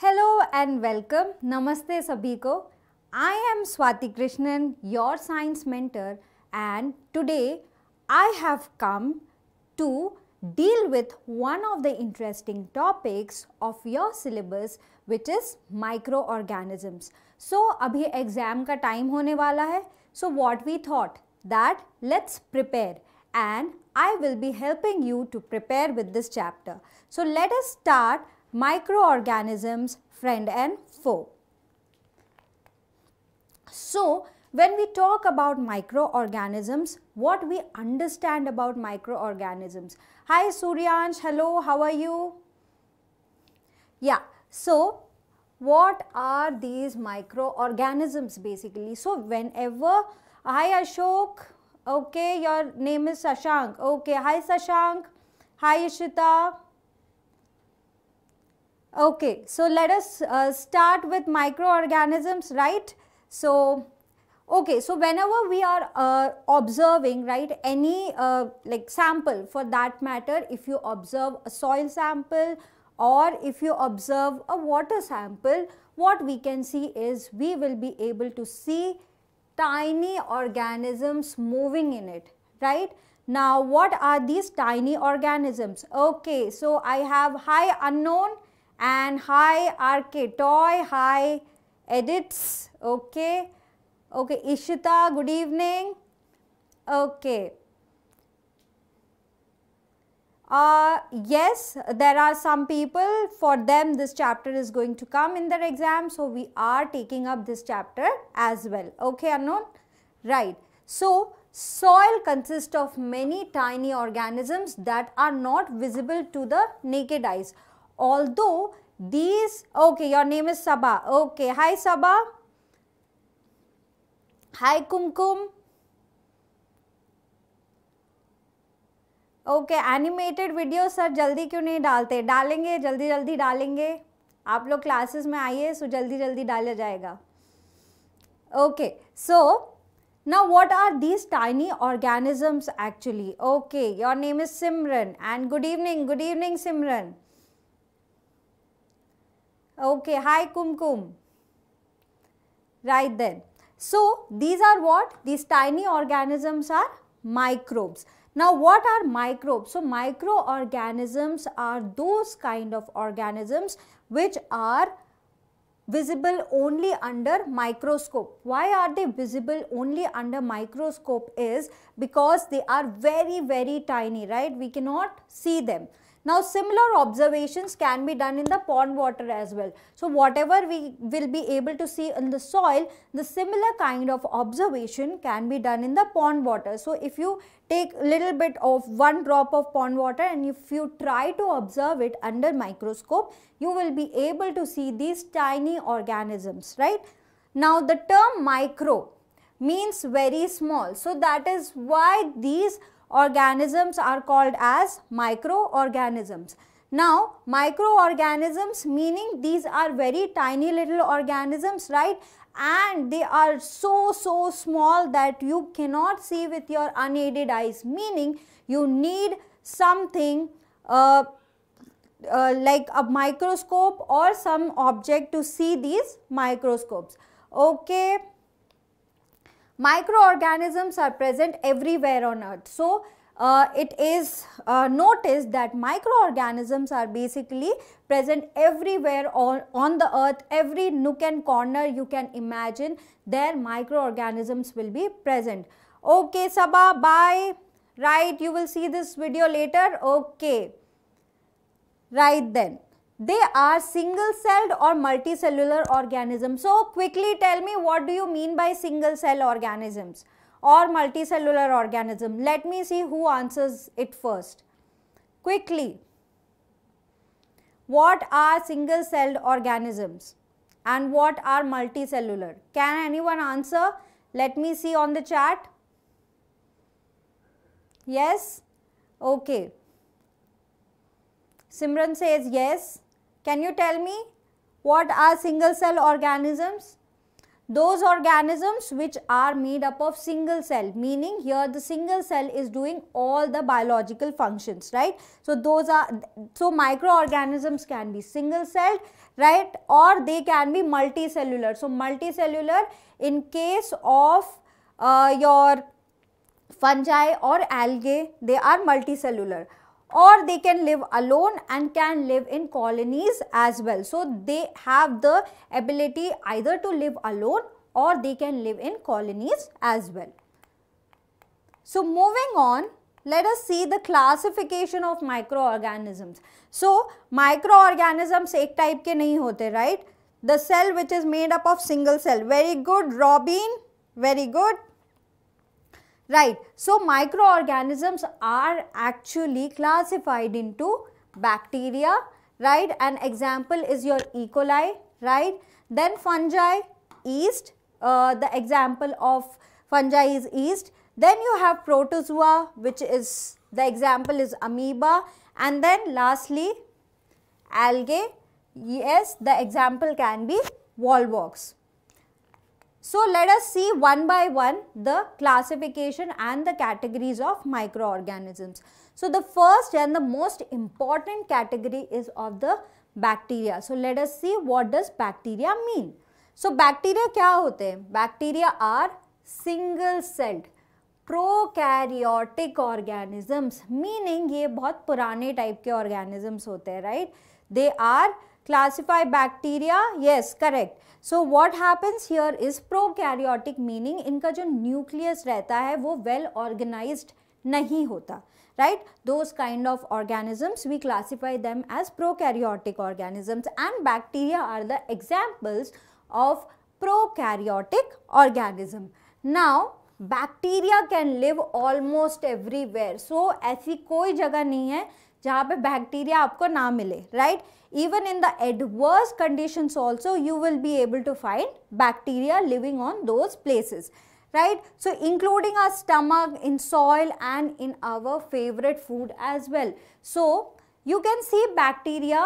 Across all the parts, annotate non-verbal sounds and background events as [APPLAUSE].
Hello and welcome. Namaste ko. I am Swati Krishnan, your science mentor and today I have come to deal with one of the interesting topics of your syllabus which is microorganisms. So abhi exam ka time hone wala hai. So what we thought that let's prepare and I will be helping you to prepare with this chapter. So let us start microorganisms friend and foe. So, when we talk about microorganisms, what we understand about microorganisms. Hi Suryansh, hello, how are you? Yeah, so what are these microorganisms basically? So, whenever, hi Ashok, okay, your name is Sashank, okay, hi Sashank, hi Ishita, Okay, so let us uh, start with microorganisms, right? So, okay, so whenever we are uh, observing, right, any uh, like sample for that matter, if you observe a soil sample or if you observe a water sample, what we can see is we will be able to see tiny organisms moving in it, right? Now, what are these tiny organisms? Okay, so I have high unknown and hi RK Toy, hi Edits, okay. Okay, Ishita, good evening. Okay. Uh, yes, there are some people for them this chapter is going to come in their exam. So, we are taking up this chapter as well. Okay, unknown? Right. So, soil consists of many tiny organisms that are not visible to the naked eyes. although these okay your name is Sabha okay hi Sabha hi Kumkum okay animated video sir जल्दी क्यों नहीं डालते डालेंगे जल्दी जल्दी डालेंगे आप लोग क्लासेस में आइए सो जल्दी जल्दी डाला जाएगा okay so now what are these tiny organisms actually okay your name is simran and good evening good evening simran Okay, hi Kumkum. Right then. So, these are what? These tiny organisms are microbes. Now, what are microbes? So, microorganisms are those kind of organisms which are visible only under microscope. Why are they visible only under microscope is because they are very, very tiny, right? We cannot see them. Now similar observations can be done in the pond water as well. So whatever we will be able to see in the soil, the similar kind of observation can be done in the pond water. So if you take little bit of one drop of pond water and if you try to observe it under microscope, you will be able to see these tiny organisms, right? Now the term micro means very small. So that is why these organisms are called as microorganisms. Now, microorganisms meaning these are very tiny little organisms, right? And they are so, so small that you cannot see with your unaided eyes, meaning you need something uh, uh, like a microscope or some object to see these microscopes. Okay. Microorganisms are present everywhere on earth. So, uh, it is uh, noticed that microorganisms are basically present everywhere on, on the earth, every nook and corner you can imagine there microorganisms will be present. Okay, Saba, bye. Right, you will see this video later. Okay. Right then they are single-celled or multicellular organisms. So quickly tell me what do you mean by single-cell organisms or multicellular organism. Let me see who answers it first. Quickly, what are single-celled organisms and what are multicellular? Can anyone answer? Let me see on the chat. Yes? Okay. Simran says yes. Can you tell me what are single cell organisms? Those organisms which are made up of single cell meaning here the single cell is doing all the biological functions right. So those are so microorganisms can be single cell right or they can be multicellular. So multicellular in case of uh, your fungi or algae they are multicellular or they can live alone and can live in colonies as well. So, they have the ability either to live alone or they can live in colonies as well. So, moving on, let us see the classification of microorganisms. So, microorganisms एक type के नहीं होते, right? The cell which is made up of single cell. Very good, Robin. Very good. Right. So, microorganisms are actually classified into bacteria, right? An example is your E. coli, right? Then fungi, yeast, uh, the example of fungi is yeast. Then you have protozoa, which is the example is amoeba. And then lastly, algae, yes, the example can be wallworts. So let us see one by one the classification and the categories of microorganisms. So the first and the most important category is of the bacteria. So let us see what does bacteria mean. So bacteria kya hote Bacteria are single celled prokaryotic organisms meaning ye bahut purane type ke organisms hote हैं right. They are classify bacteria yes correct so what happens here is prokaryotic meaning इनका जो nucleus रहता है वो well organized नहीं होता right those kind of organisms we classify them as prokaryotic organisms and bacteria are the examples of prokaryotic organism now bacteria can live almost everywhere so ऐसी कोई जगह नहीं है जहाँ पे बैक्टीरिया आपको ना मिले right even in the adverse conditions also you will be able to find bacteria living on those places right so including our stomach in soil and in our favorite food as well so you can see bacteria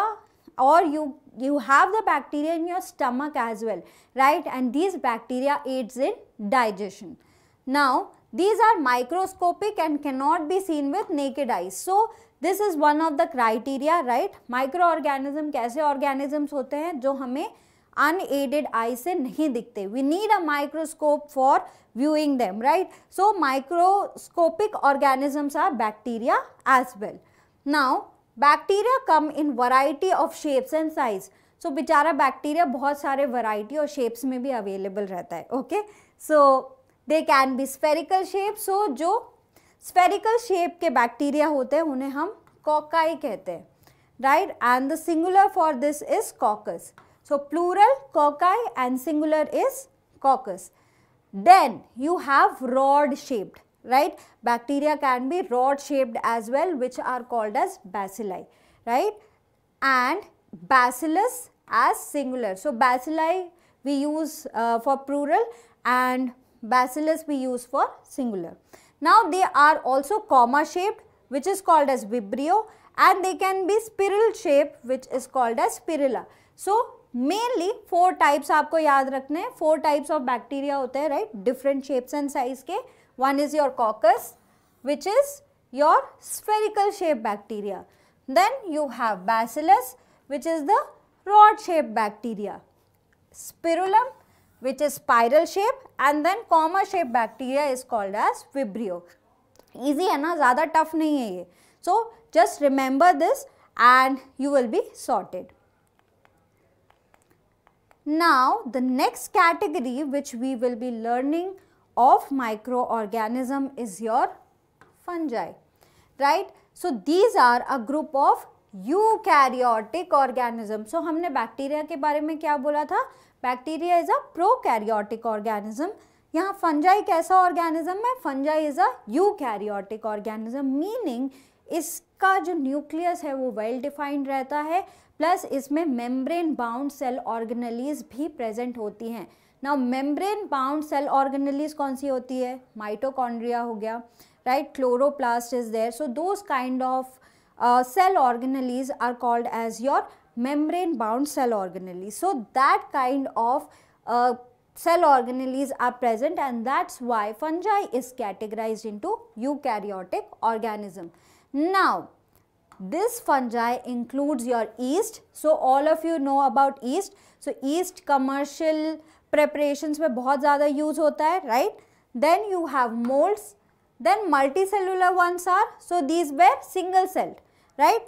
or you you have the bacteria in your stomach as well right and these bacteria aids in digestion now these are microscopic and cannot be seen with naked eyes so this is one of the criteria right micro organism कैसे organisms होते हैं जो हमें unaided eye से नहीं दिखते we need a microscope for viewing them right so microscopic organisms are bacteria as well now bacteria come in variety of shapes and size so बेचारा bacteria बहुत सारे वराइटी और शेप्स में भी अवेलेबल रहता है okay so they can be spherical shape so जो spherical shape के बैक्टीरिया होते हैं उन्हें हम कॉकाई कहते हैं right and the singular for this is coccus so plural cocci and singular is coccus then you have rod shaped right bacteria can be rod shaped as well which are called as bacilli right and bacillus as singular so bacilli we use for plural and bacillus we use for singular Now they are also comma shaped which is called as vibrio and they can be spiral shape which is called as spirilla. So mainly four types आपको याद रखने हैं four types of bacteria होते हैं right different shapes and size के one is your coccus which is your spherical shape bacteria then you have bacillus which is the rod shape bacteria spirillum which is spiral shape and then comma shape bacteria is called as Vibrio. Easy hai na zyada tough nahi hai ye So just remember this and you will be sorted. Now the next category which we will be learning of microorganism is your fungi, right? So these are a group of eukaryotic organism so humne bacteria ke bare mein kya bola tha bacteria is a prokaryotic organism यहाँ fungi कैसा organism है fungi is a eukaryotic organism meaning इसका जो nucleus है वो well defined रहता है plus इसमें मेम्ब्रेन बाउंड सेल ऑर्गेनलीज भी प्रेजेंट होती हैं now membrane bound cell organelles कौन सी होती है माइटोकॉन्ड्रिया हो गया right chloroplast is there so those kind of cell organelles are called as your membrane bound cell organelle. So, that kind of uh, cell organelles are present and that is why fungi is categorized into eukaryotic organism. Now, this fungi includes your yeast. So, all of you know about yeast. So, yeast commercial preparations में बहुत ज़्यादा use होता है right. Then you have molds. Then multicellular ones are. So, these were single celled right.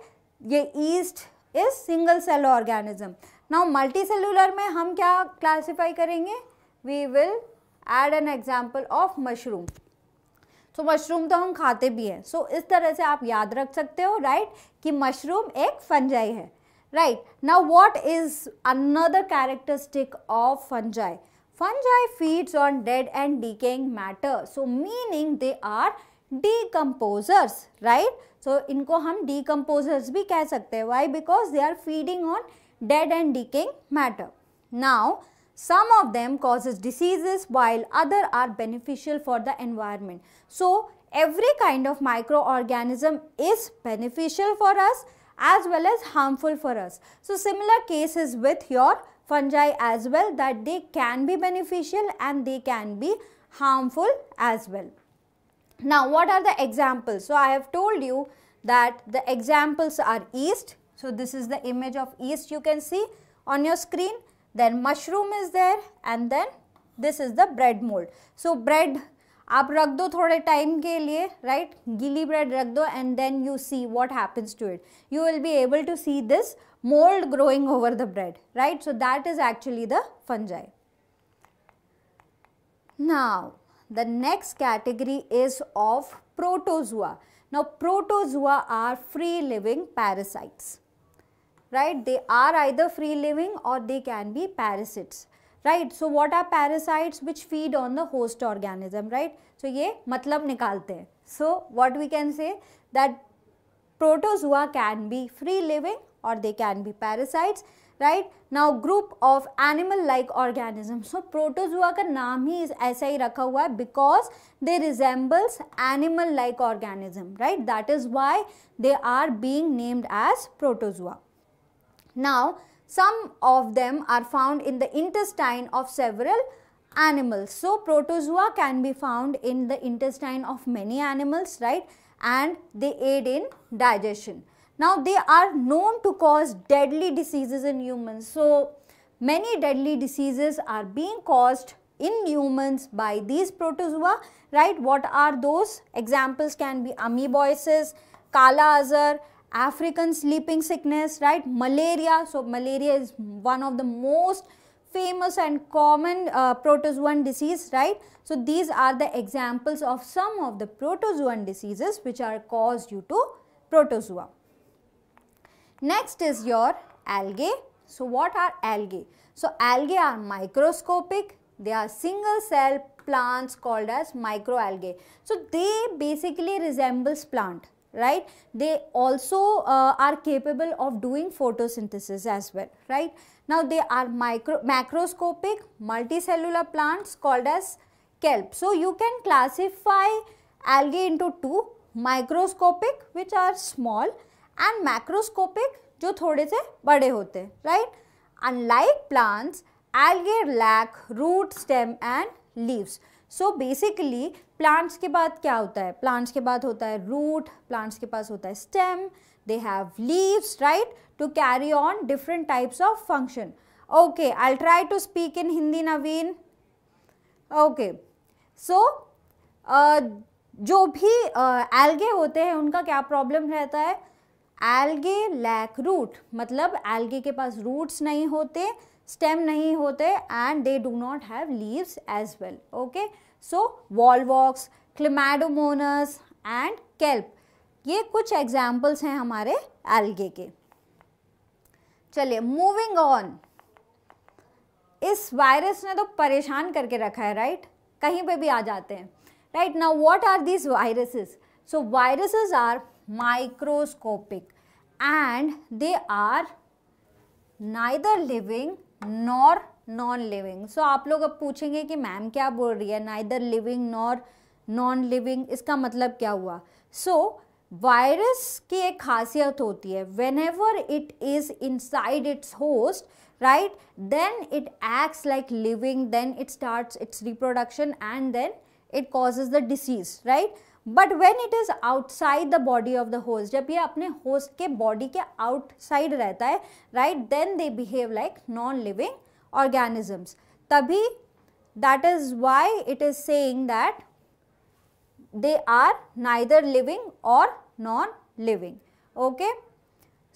ये yeast is single cell organism now multicellular में हम क्या classify करेंगे we will add an example of mushroom so mushroom तो हम खाते भी हैं सो so, इस तरह से आप याद रख सकते हो राइट right? कि मशरूम एक फंजाई है right now what is another characteristic of fungi fungi feeds on dead and decaying matter so meaning they are decomposers right so so, इनको हम डीकम्पोजर्स भी कह सकते हैं why because they are feeding on dead and decaying matter now some of them causes diseases while other are beneficial for the environment so every kind of micro organism is beneficial for us as well as harmful for us so similar case is with your fungi as well that they can be beneficial and they can B harmful as well Now, what are the examples? So, I have told you that the examples are yeast. So, this is the image of yeast you can see on your screen. Then mushroom is there and then this is the bread mold. So, bread आप रख दो थोड़े time के लिए right गीली bread रख दो and then you see what happens to it you will be able to mold growing over the bread, right? So that is actually the fungi. Now, the next category is of protozoa. Now protozoa are free living parasites, right? They are either free living or they can be parasites, right? So what are parasites which feed on the host organism, right? So ये मतलब निकालते So what we can say that protozoa can be free living or they can be parasites right now group of animal like organisms so protozoa ka naam hi is aisa hi because they resembles animal like organism right that is why they are being named as protozoa now some of them are found in the intestine of several animals so protozoa can be found in the intestine of many animals right and they aid in digestion now they are known to cause deadly diseases in humans. So many deadly diseases are being caused in humans by these protozoa, right? What are those? Examples can be amoebosis, Kala azar, African sleeping sickness, right? Malaria. So malaria is one of the most famous and common uh, protozoan disease, right? So these are the examples of some of the protozoan diseases which are caused due to protozoa. Next is your algae. So what are algae? So algae are microscopic. They are single cell plants called as microalgae. So they basically resembles plant, right? They also uh, are capable of doing photosynthesis as well, right? Now they are micro macroscopic multicellular plants called as kelp. So you can classify algae into two, microscopic which are small and macroscopic जो थोड़े से बड़े होते हैं right unlike plants algae lack root stem and leaves so basically plants के बाद क्या होता है प्लांट्स के बाद होता है रूट प्लांट्स के पास होता है stem they have leaves right to carry on different types of function okay I try to speak in Hindi Naveen okay so जो भी एल्गे uh, होते हैं उनका क्या प्रॉब्लम रहता है एल्गे लैक रूट मतलब एल्गे के पास रूट्स नहीं होते स्टेम नहीं होते and they do not have leaves as well okay so volvox chlamydomonas and kelp ये कुछ एग्जाम्पल्स हैं हमारे एल्गे के चलिए मूविंग ऑन इस वायरस ने तो परेशान करके रखा है राइट right? कहीं पे भी आ जाते हैं right now what are these viruses so viruses are microscopic and they are neither living nor non-living. So, आप लोग अब पूछेंगे कि मैम क्या बोल रही है neither living nor non-living इसका मतलब क्या हुआ? So, virus की एक खासियत होती है whenever it is inside its host right then it acts like living then it starts its reproduction and then it causes the disease right? But when it is outside the body of the host जब ये अपने host के body के outside रहता है right then they behave like non living organisms तभी that is why it is that they are neither living or non-living. Okay.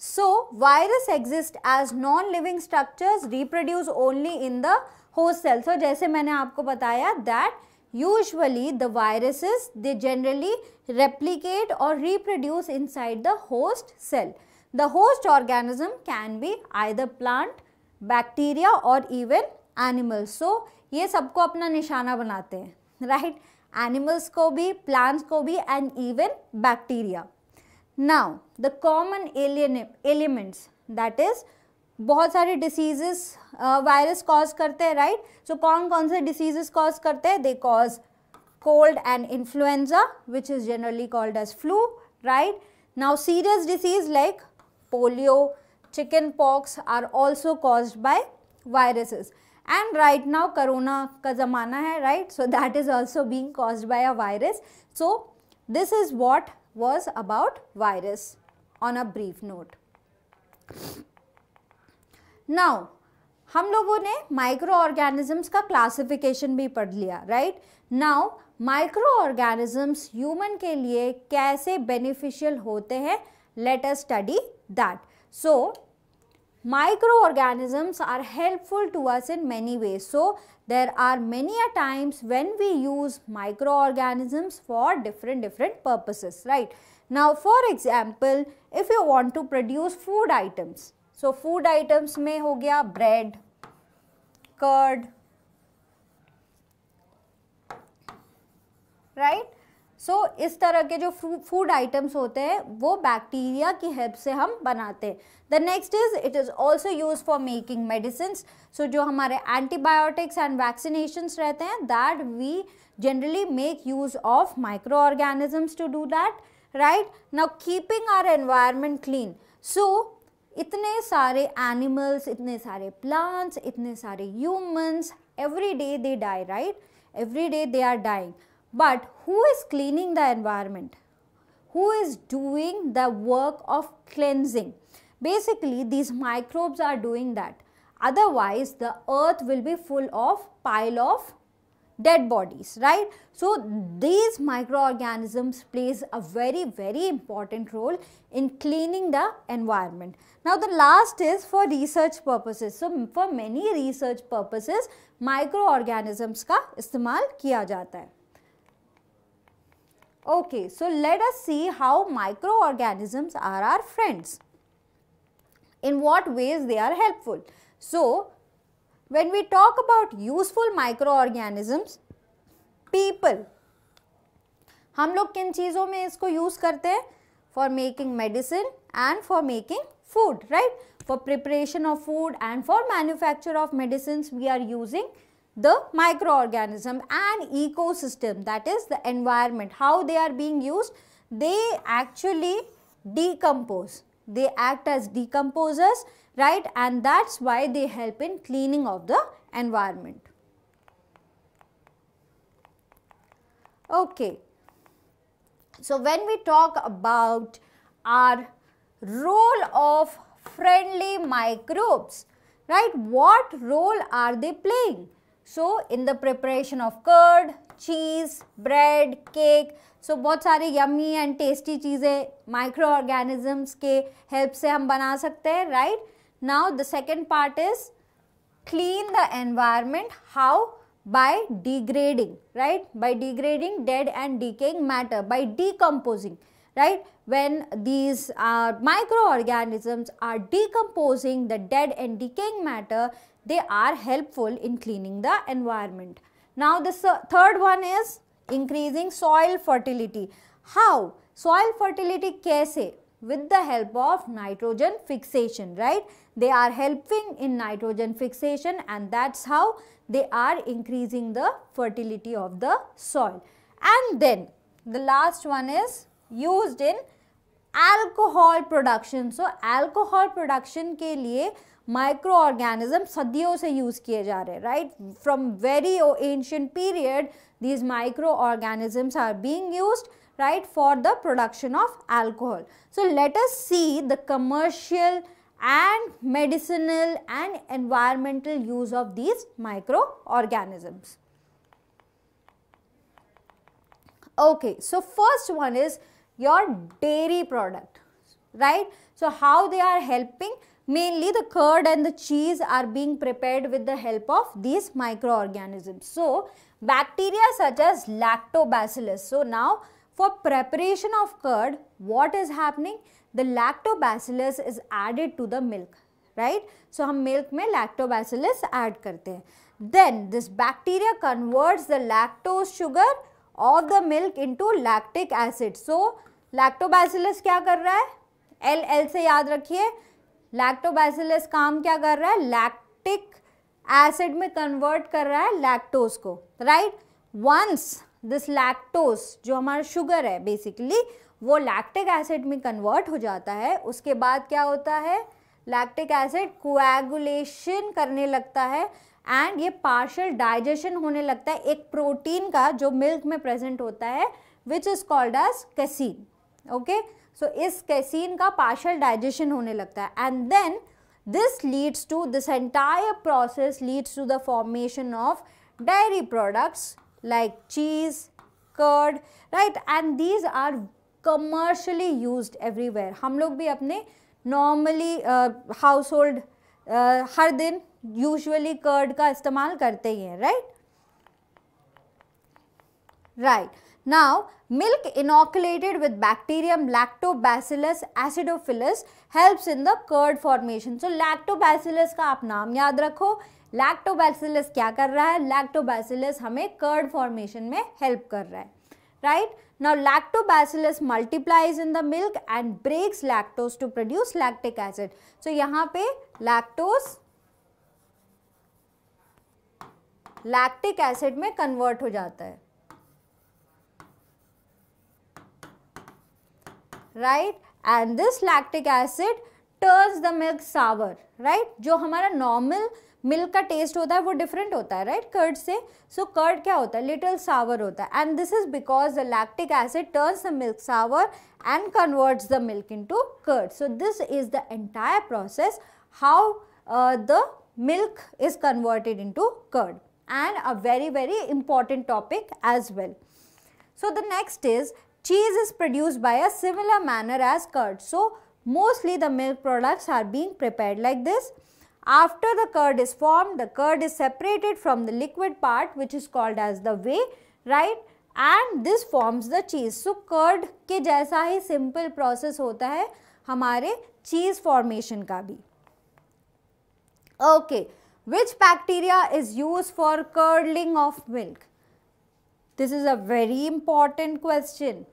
So, virus exist as non-living structures reproduce only in the host cell. So, जैसे मैंने आपको बताया that Usually the viruses they generally replicate or reproduce inside the host cell. The host organism can be either plant, bacteria or even animals. So ये सबको अपना निशाना बनाते हैं राइट एनिमल्स को भी प्लांट्स को भी and even bacteria now the common alien elements बहुत सारे डिसीजेस वायरस कॉज करते हैं राइट सो कौन कौन से डिसीजेस कॉज करते हैं they cause cold and influenza which is generally called as flu right now serious disease like polio chicken pox are also cause by viruses and right now corona का ज़माना है right so that is also being cause by a virus so this is what was about virus on a brief note now हम लोगों ने micro organisms का classification भी पढ़ लिया right now micro organisms human के लिए कैसे बेनिफिशियल होते हैं let us study that so micro organisms are helpful to us in many way so there are many a times when we use micro organisms for different different purposes right now for example if you want to produce food items so food items में हो गया bread curd right so इस तरह के जो food items होते हैं वो बैक्टीरिया की हेल्प से हम बनाते हैं the next is it is also use for making medicine so जो हमारे एंटीबायोटिक्स एंड वैक्सीनेशंस रहते हैं that we generally make use of micro organisms to do that right now keeping our environment clean so इतने सारे animals इतने सारे plants इतने सारे humans every day they die right every day they are dying but who is cleaning the environment who is doing the work of cleansing basically these microbes are doing that otherwise the earth will be full of pile of dead bodies, right? So these microorganisms plays a very, very important role in cleaning the environment. Now the last is for research purposes. So for many research purposes, microorganisms का इस्तेमाल किया जाता है. Okay, so let us see how microorganisms are our friends. In what ways they are helpful. So, when we talk about useful microorganisms, people, हम लोग किन चीज़ों में इसको यूज़ करते हैं for making medicine and food right for preparation of food and for manufacture of medicines we are using the microorganism and ecosystem that is the environment how they are being used they actually decompose they act as decomposers, right? And that's why they help in cleaning of the environment. Okay. So, when we talk about our role of friendly microbes, right, what role are they playing? So, in the preparation of curd, cheese, bread, cake, so so, बहुत सारे yummy and tasty चीज़ें micro organisms के help से हम बना सकते हैं right now the second part is clean the environment how by degrading right by degrading dead and decaying matter by decomposing right when these are micro organisms are decomposing the dead and decaying matter they are helpful in cleaning the environment now this third one is increasing soil fertility. How? Soil fertility कैसे? With the help of nitrogen fixation, right? They are helping in nitrogen fixation and that's how they are increasing the fertility of the soil. And then the last one is used in alcohol production. So, alcohol production के लिए Microorganisms organism सदियों से use किए जा रहे हैं right from very these microorganisms are being used right for the production of alcohol. So, let us see the commercial and medicinal and environmental use of these microorganisms. Okay, so first one is your dairy product, right? So, how they are helping Mainly the curd and the cheese are being prepared with the help of these microorganisms. So bacteria such as lactobacillus. So now for preparation of curd, what is happening? The lactobacillus is added to the milk, right? So हम milk में lactobacillus add करते हैं. Then this bacteria converts the lactose sugar of the milk into lactic acid. So lactobacillus क्या कर रहा है? L L से याद रखिए. लैक्टोबैसिलस काम क्या कर रहा है लैक्टिक एसिड में कन्वर्ट कर रहा है लैक्टोज को राइट वंस दिस लैक्टोज जो हमारा शुगर है बेसिकली वो लैक्टिक एसिड में कन्वर्ट हो जाता है उसके बाद क्या होता है लैक्टिक एसिड कोएगुलेशन करने लगता है एंड ये पार्शल डाइजेशन होने लगता है एक प्रोटीन का जो मिल्क में प्रेजेंट होता है which is called as casein okay so इस कैसिन का पार्शल डाइजेशन होने लगता है and then this leads to this entire process leads to the formation of dairy products like cheese curd right and these are commercially use everywhere हम लोग भी अपने normally house hold हर दिन usually curd का इस्तेमाल करते ही हैं right right? Right right. Now, milk inoculated with bacterium lactobacillus acidophilus helps in the curd formation. So, lactobacillus का आप नाम याद रखो lactobacillus क्या कर रहा है lactobacillus हमें curd formation में help कर रहा है right now lactobacillus multiplies in the milk and breaks lactose to produce lactic acid so यहाँ पे lactose लैक्टिक एसिड में कन्वर्ट हो जाता है right and this lactic acid turns the milk sour right jo hamara normal milk ka taste hota hai different hota right curd se so curd kya hota little sour hota and this is because the lactic acid turns the milk sour and converts the milk into curd so this is the entire process how uh, the milk is converted into curd and a very very important topic as well so the next is Cheese is produced by a similar manner as curd. So, mostly the milk products are being prepared like this. After the curd is formed, the curd is separated from the liquid part which is called as the whey, right? And this forms the cheese. So, curd ke jaisa hi simple process hota hai हमारे cheese formation ka bhi. Okay, which bacteria is used for curdling of milk? This is a very important question.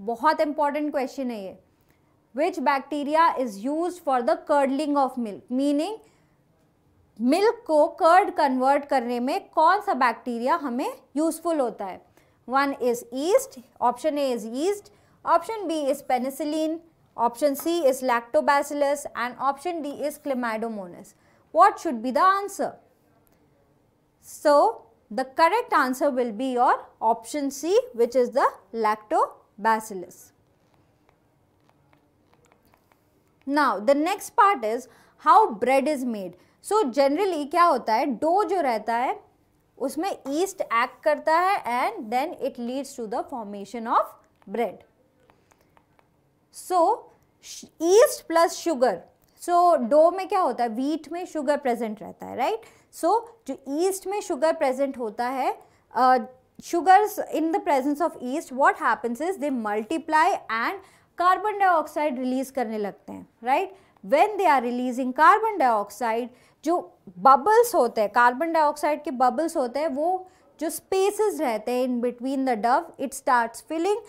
बहुत important question है ये which bacteria is use for the curdling of milk meaning milk को curd convert करने में कौन सा bacteria हमें useful होता है one is yeast option A is yeast option B is penicillin option C is lactobacillus and option D is chlamydomonas what should be the answer so the correct answer will be your option C which is the lacto bacillus. Now the next part is how bread is made. So generally क्या होता है dough जो रहता है उसमें east एक्ट करता है and then it leads to the formation of bread so yeast plus sugar so dough में क्या होता है वीट में शुगर प्रेजेंट रहता है राइट right? सो so, जो ईस्ट में शुगर प्रेजेंट होता है uh, sugars in the presence of yeast what happens is they multiply and carbon dioxide release karne lagte hain right when they are releasing carbon dioxide jo bubbles hote hain carbon dioxide ke bubbles hote hain wo jo spaces rehte hain in between the dove it starts filling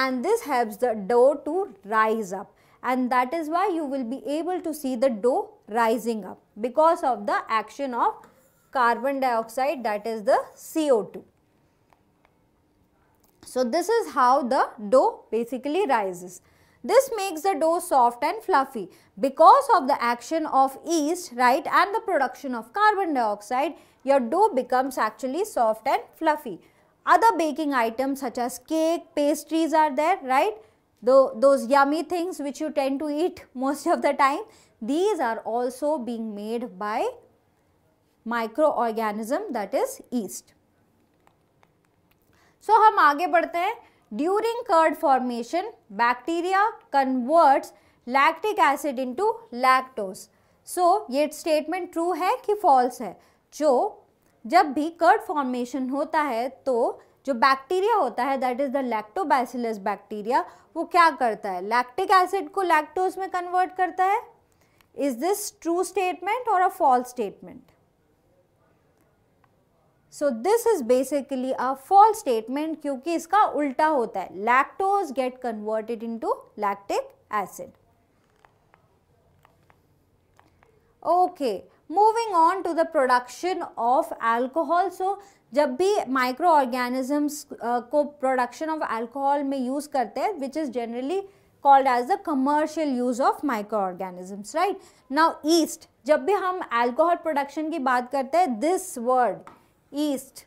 and this helps the dough to rise up and that is why you will be able to see the dough rising up because of the action of carbon dioxide that is the CO2. So this is how the dough basically rises. This makes the dough soft and fluffy. Because of the action of yeast, right, and the production of carbon dioxide, your dough becomes actually soft and fluffy. Other baking items such as cake, pastries are there, right? Though those yummy things which you tend to eat [LAUGHS] most of the time, these are also being made by microorganism that is yeast. So so, हम आगे बढ़ते हैं during curd formation bacteria converts lactic acid into lactose so ये statement true है कि false है जो जब भी कर्ड फॉर्मेशन होता है तो जो बैक्टीरिया होता है that is the lactobacillus bacteria वो क्या करता है लैक्टिक एसिड को लैक्टोज में कन्वर्ट करता है इज़ दिस ट्रू स्टेटमेंट और a false statement so this is basically a false statement क्योंकि इसका उल्टा होता है lactose get converted to lactic acid okay moving on to the production of alcohol so जब भी माइक्रो ऑर्गेनिजम्स को production of alcohol में यूज़ करते हैं which is generally called as the commercial use of micro organisms right now yeast जब भी हम एल्कोहल प्रोडक्शन की बात करते हैं this word east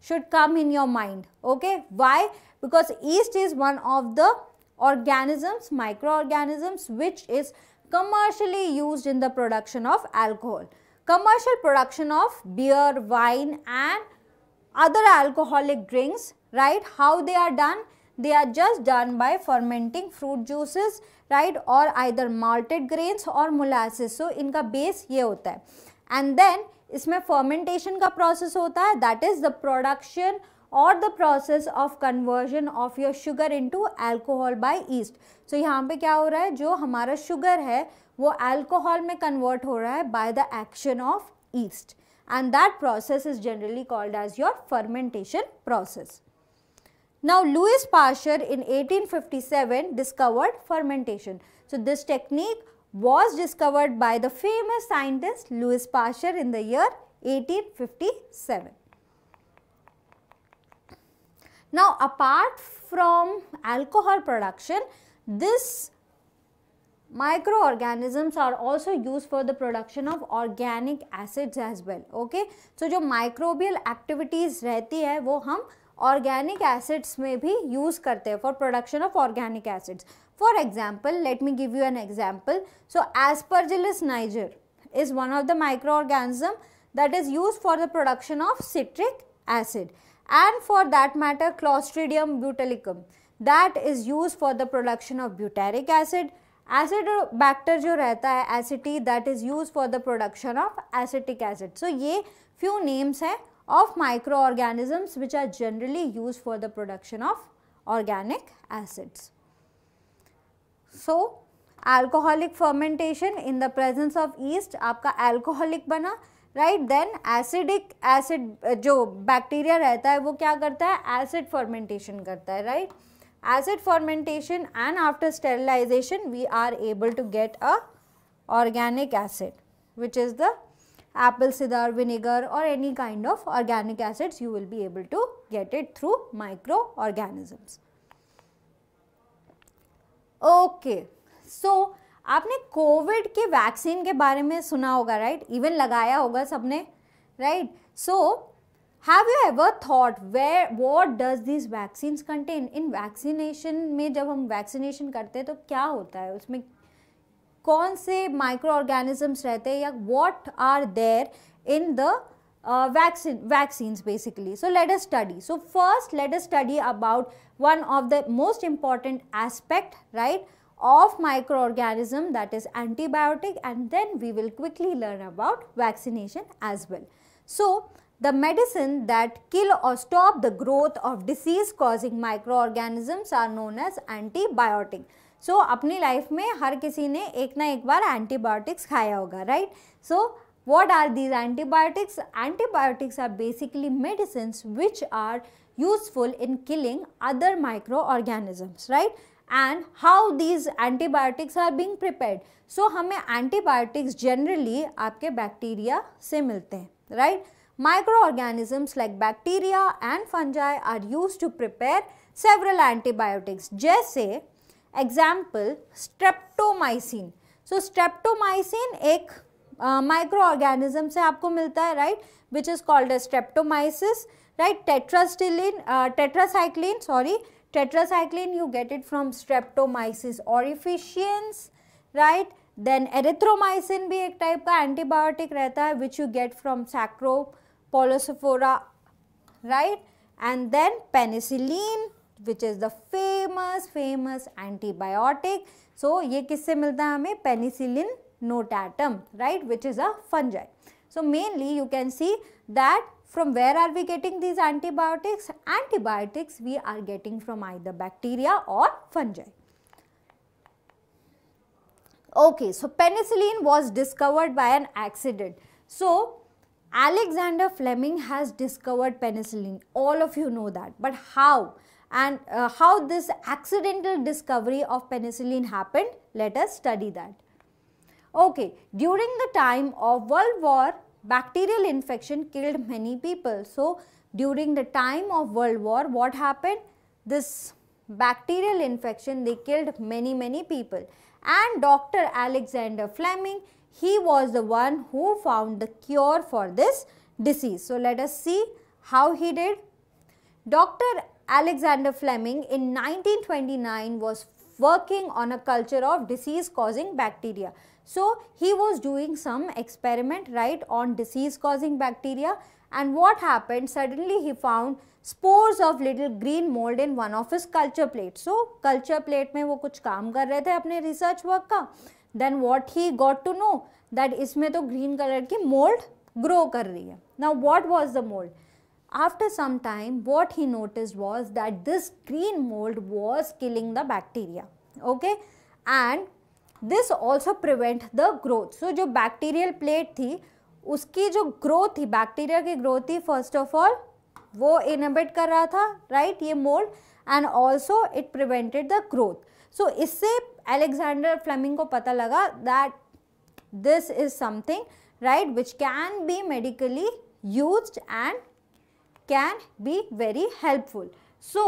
should come in your mind. Okay. Why? Because yeast is one of the organisms, microorganisms which is commercially used in the production of alcohol. Commercial production of beer, wine and other alcoholic drinks, right? How they are done? They are just done by fermenting fruit juices, right? Or either malted grains or molasses. So, inka base ye hota hai. And then इसमें fermentation का process होता है that is the production और the process of conversion of your sugar into alcohol by yeast so यहाँ पे क्या हो रहा है जो हमारा शुगर है वो अल्कोहल में कन्वर्ट हो रहा है by the action of yeast and that process is generally called as your fermentation process now Louis Pasteur in 1857 discovered fermentation so this technique was discovered by the famous scientist Louis Pasteur in the year 1857. Now apart from alcohol production, this microorganisms are also used for the production of organic acids as well okay so जो microbial activities रहती है वो हम organic acids में भी use करते हैं for production of organic acids for example, let me give you an example. So Aspergillus niger is one of the microorganism that is used for the production of citric acid and for that matter Clostridium butylicum that is used for the production of butyric acid. Acidobacter जो रहता है that is used for the production of acetic acid. So ये few names हैं of microorganisms which are generally used for the production of organic acids. So alcoholic fermentation in the presence of yeast आपका alcoholic बना right then acidic acid जो bacteria रहता है वो क्या करता है एसिड फर्मेंटेशन करता है right acid fermentation and after sterilization we are able to get a organic acid which is the apple cider vinegar और any kind of organic acids you will be able to get it through micro organisms okay so आपने Covid के vaccine के बारे में सुना होगा right right? Even लगाया होगा सबने right so have you ever thought where what does this vaccine contain in vaccination में जब हम वैक्सीनेशन करते हैं तो क्या होता है उसमें कौन से माइक्रो ऑर्गेनिजम्स रहते हैं या what are there in the vaccine vaccines basically so let us study so first let us study about one of the most important aspect right of microorganism that is antibiotic and then we will quickly learn about vaccination as well. So, the medicine that kill or stop the growth of disease causing microorganisms are known as antibiotic. so, apni life में हर किसी ने एक ना एक बार antibiotics right? So what are these antibiotics? Antibiotics are basically medicines which are useful in killing other microorganisms, right? And how these antibiotics are being prepared. So, hame antibiotics generally aapke bacteria se milte hain right? Microorganisms like bacteria and fungi are used to prepare several antibiotics. jaise example streptomycin. So, streptomycin ek micro uh, organism से आपको मिलता है right which is called streptomyces right tetracycline uh, tetracycline sorry tetracycline you get it from streptomyces orificians right then erythromycin भी एक type का antibiotic, which you get from sacropolosophora right and then penicillin which is the famous famous antibiotic so ये किससे मिलता है हमें penicillin notatum right which is a fungi so mainly you can see that from where are we getting these antibiotics? Antibiotics we are getting from either bacteria or fungi. Okay, so penicillin was discovered by an accident. So, Alexander Fleming has discovered penicillin. All of you know that. But how? And uh, how this accidental discovery of penicillin happened? Let us study that. Okay, during the time of World War bacterial infection killed many people. So, during the time of World War, what happened? This bacterial infection, they killed many, many people. And Dr. Alexander Fleming, he was the one who found the cure for this disease. So, let us see how he did. Dr. Alexander Fleming in 1929 was working on a culture of disease causing bacteria. So he was doing some experiment right on disease causing bacteria and what happened suddenly he found spores of little green mold in one of his culture plate. So culture plate में वो कुछ काम कर रहे थे अपने research work का then what he got to know that इसमें तो green color की mold grow कर रही है. Now what was the mold? after some time what he noticed was that this green mold was killing the bacteria okay and this also prevent the growth so the bacterial plate thi uski growth thi bacteria growth thi first of all wo inhibit kar right ye mold and also it prevented the growth so isse alexander fleming ko that this is something right which can be medically used and can be very helpful. So,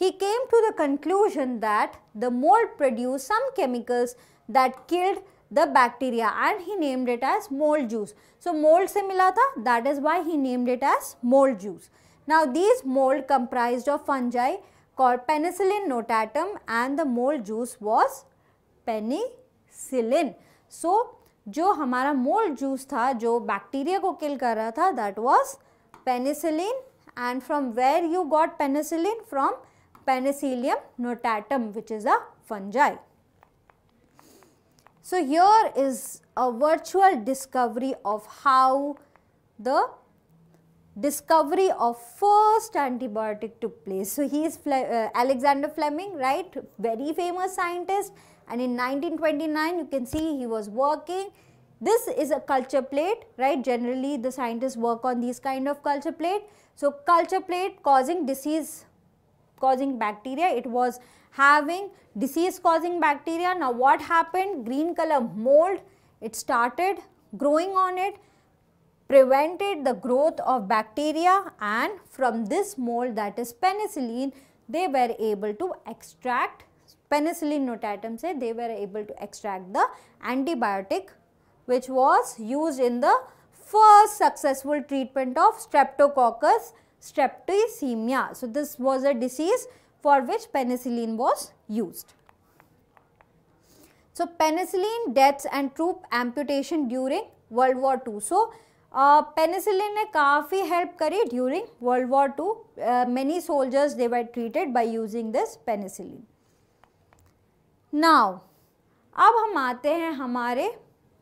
he came to the conclusion that the mold produced some chemicals that killed the bacteria and he named it as mold juice. So, mold se mila tha, that is why he named it as mold juice. Now, these mold comprised of fungi called penicillin notatum and the mold juice was penicillin. So, जो हमारा mold juice था जो bacteria को kill कर रहा था that was penicillin and from where you got penicillin? From Penicillium notatum which is a fungi. So, here is a virtual discovery of how the discovery of first antibiotic took place. So, he is Fle uh, Alexander Fleming, right, very famous scientist and in 1929 you can see he was working this is a culture plate, right? Generally, the scientists work on these kind of culture plate. So, culture plate causing disease, causing bacteria. It was having disease causing bacteria. Now, what happened? Green color mold, it started growing on it prevented the growth of bacteria and from this mold that is penicillin they were able to extract penicillin notatum say they were able to extract the antibiotic which was used in the first successful treatment of streptococcus streptocyemia. So, this was a disease for which penicillin was used. So, penicillin deaths and troop amputation during World War II. So, uh, penicillin ने काफ़ी help करी during World War II. Uh, many soldiers they were treated by using this penicillin. Now, ab हम aate hain hamare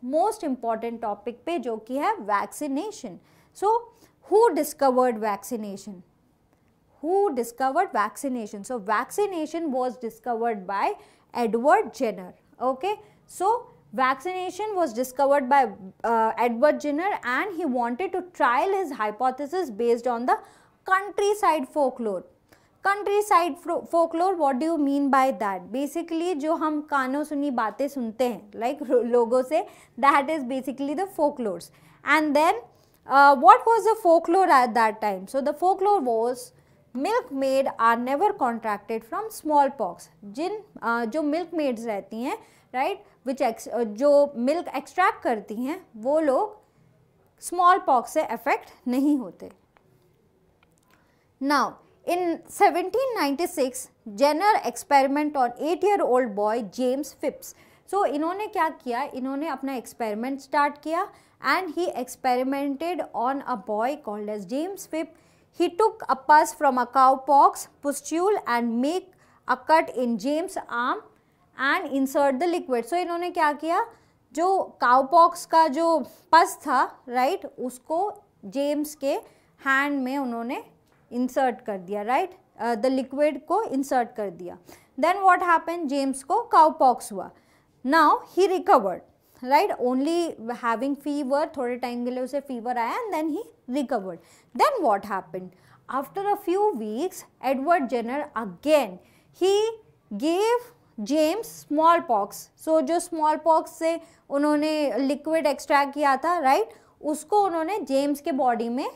most important topic पे जो कि है vaccination so who discovered vaccination who discovered vaccination so vaccination was discovered by Edward Jenner okay so vaccination was discovered by Edward Jenner and he wanted to trial his hypothesis based on the country side folklore country side folklore what do you mean by that basically जो हम कानों सुनी बातें सुनते हैं like like, लोगों से that is basically the folklores and then what was the folklore at that time so the folklore was milk maid are never contracted from small pox जिन uh, जो मिल्क मेड्स रहती हैं right which एक्स जो milk extract करती हैं वो लोग स्मॉल पॉक्स से अफेक्ट नहीं होते now In 1796, Jenner experiment on eight year old boy James Phipps. So, इन्होंने क्या किया इन्होंने अपना experiment start किया and he experimented on a boy called as James Phipps. He took a pus from a cowpox pustule and make a cut in James arm and insert the liquid. So, इन्होंने क्या किया जो cowpox का जो पस था right right, उसको James के हैंड में उन्होंने इंसर्ट कर दिया राइट द लिक्विड को इंसर्ट कर दिया देन वॉट हैपन जेम्स को काउपॉक्स हुआ now he recovered right only having fever थोड़े टाइम के लिए उसे फीवर आया and then he recovered then what happen after a few weeks Edward Jenner again he gave James small pox so जो small pox से उन्होंने liquid extract किया था राइट right? उसको उन्होंने जेम्स के बॉडी में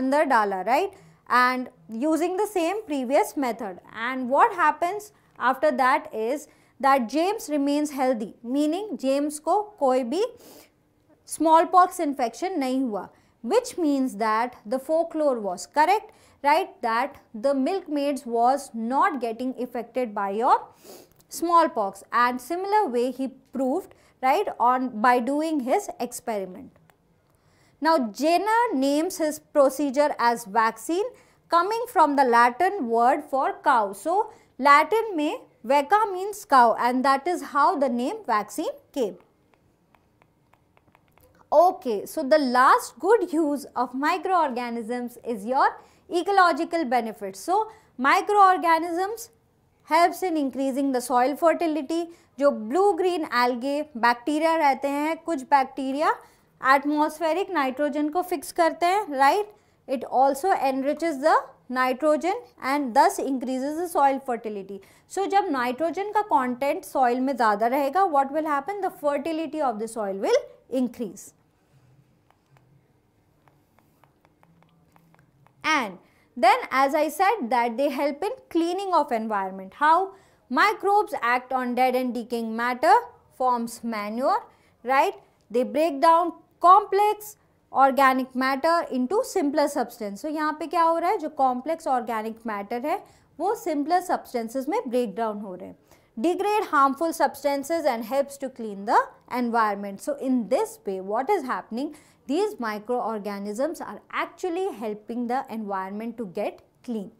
अंदर डाला right right? and using the same previous method. And what happens after that is that James remains healthy, meaning James को कोई भी smallpox infection नहीं हुआ, which means that the folklore was correct, right? That the milkmaids was not getting affected by your smallpox and similar way he proved right on by doing his experiment. Now Jenner names his procedure as vaccine coming from the Latin word for cow. So Latin may vaca means cow and that is how the name vaccine came. Okay, so the last good use of microorganisms is your ecological benefits. So microorganisms helps in increasing the soil fertility. जो blue green algae bacteria रहते हैं कुछ bacteria atmospheric nitrogen को fix करते हैं right it also enriches the nitrogen and thus increase the soil fertility so जब nitrogen का content soil में ज़्यादा रहेगा what will happen the fertility of the soil will increase and then as I said that they help in cleaning of environment how microbes act on dead and decaying matter forms manure right they break down complex organic matter into simpler substance तो यहाँ पे क्या हो रहा है जो complex organic matter है वो सिंपलर सब्सटेंसेज में ब्रेक डाउन हो रहे हैं degrade harmful substances and helps to clean the environment so in this way what is happening these micro organisms are actually helping the environment to get clean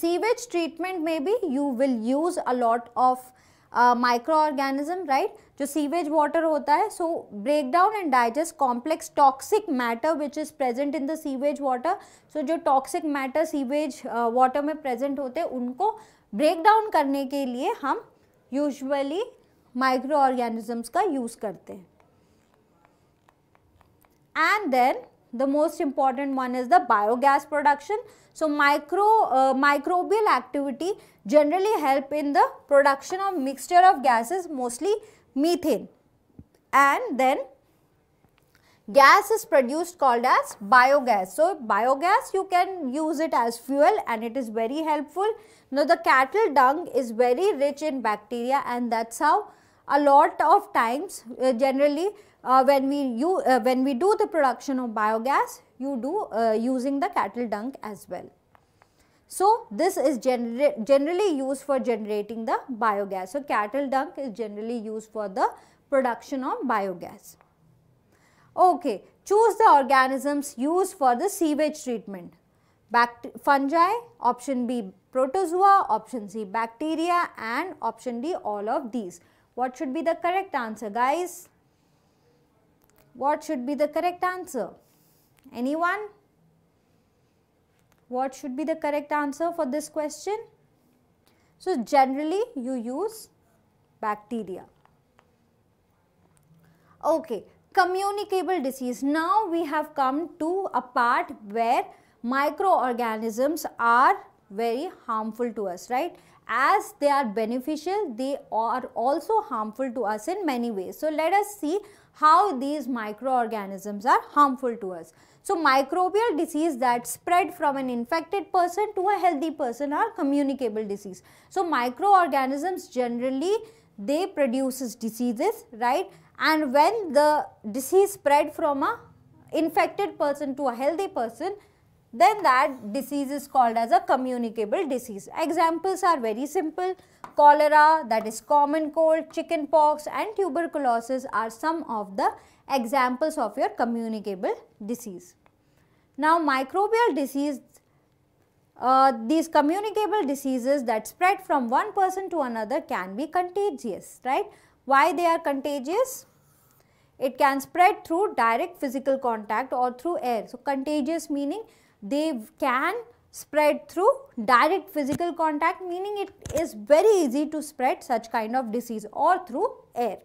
sewage treatment में भी you will use a lot of micro organism right जो sewage water होता है so break down and digest complex toxic matter which is present in the sewage water so जो toxic matter sewage water में present होते हैं उनको break down करने के लिए हम यूजली माइक्रो ऑर्गेनिजम्स का यूज़ करते हैं and then the most important one is the biogas production So micro, uh, microbial activity generally help in the production of mixture of gases mostly methane and then gas is produced called as biogas. So biogas you can use it as fuel and it is very helpful. Now the cattle dung is very rich in bacteria and that's how a lot of times uh, generally uh, when we you uh, when we do the production of biogas you do uh, using the cattle dung as well. So, this is generally used for generating the biogas. So, cattle dung is generally used for the production of biogas. Okay, choose the organisms used for the sewage treatment. Bact fungi, option B protozoa, option C bacteria and option D all of these. What should be the correct answer guys? What should be the correct answer? Anyone? What should be the correct answer for this question? So, generally you use bacteria. Okay, communicable disease. Now we have come to a part where microorganisms are very harmful to us, right? As they are beneficial, they are also harmful to us in many ways. So, let us see how these microorganisms are harmful to us. So microbial disease that spread from an infected person to a healthy person are communicable disease. So microorganisms generally they produces diseases right and when the disease spread from a infected person to a healthy person then that disease is called as a communicable disease. Examples are very simple. Cholera that is common cold, chickenpox and tuberculosis are some of the examples of your communicable disease. Now microbial disease, uh, these communicable diseases that spread from one person to another can be contagious, right. Why they are contagious? It can spread through direct physical contact or through air. So contagious meaning they can spread through direct physical contact meaning it is very easy to spread such kind of disease or through air.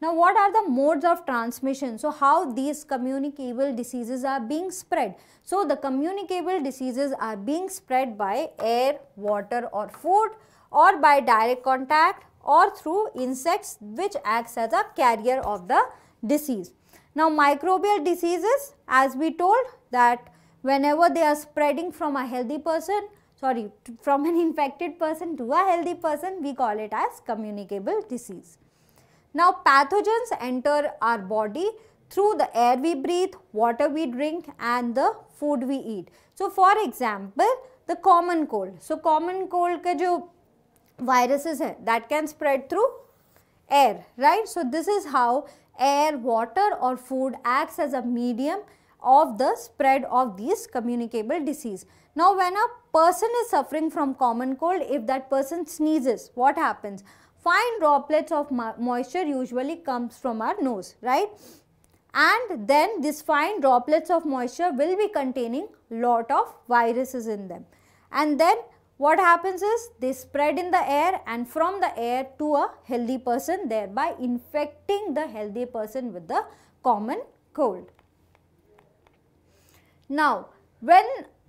Now what are the modes of transmission? So how these communicable diseases are being spread? So the communicable diseases are being spread by air, water or food or by direct contact or through insects which acts as a carrier of the disease. Now microbial diseases as we told that whenever they are spreading from a healthy person, sorry, from an [LAUGHS] infected person to a healthy person, we call it as communicable disease. Now, pathogens enter our body through the air we breathe, water we drink and the food we eat. So, for example, the common cold. So, common cold ka jo viruses hai, that can spread through air, right? So, this is how air, water or food acts as a medium of the spread of these communicable disease. Now when a person is suffering from common cold, if that person sneezes, what happens? Fine droplets of moisture usually comes from our nose, right? And then these fine droplets of moisture will be containing lot of viruses in them. And then what happens is they spread in the air and from the air to a healthy person thereby infecting the healthy person with the common cold. Now, when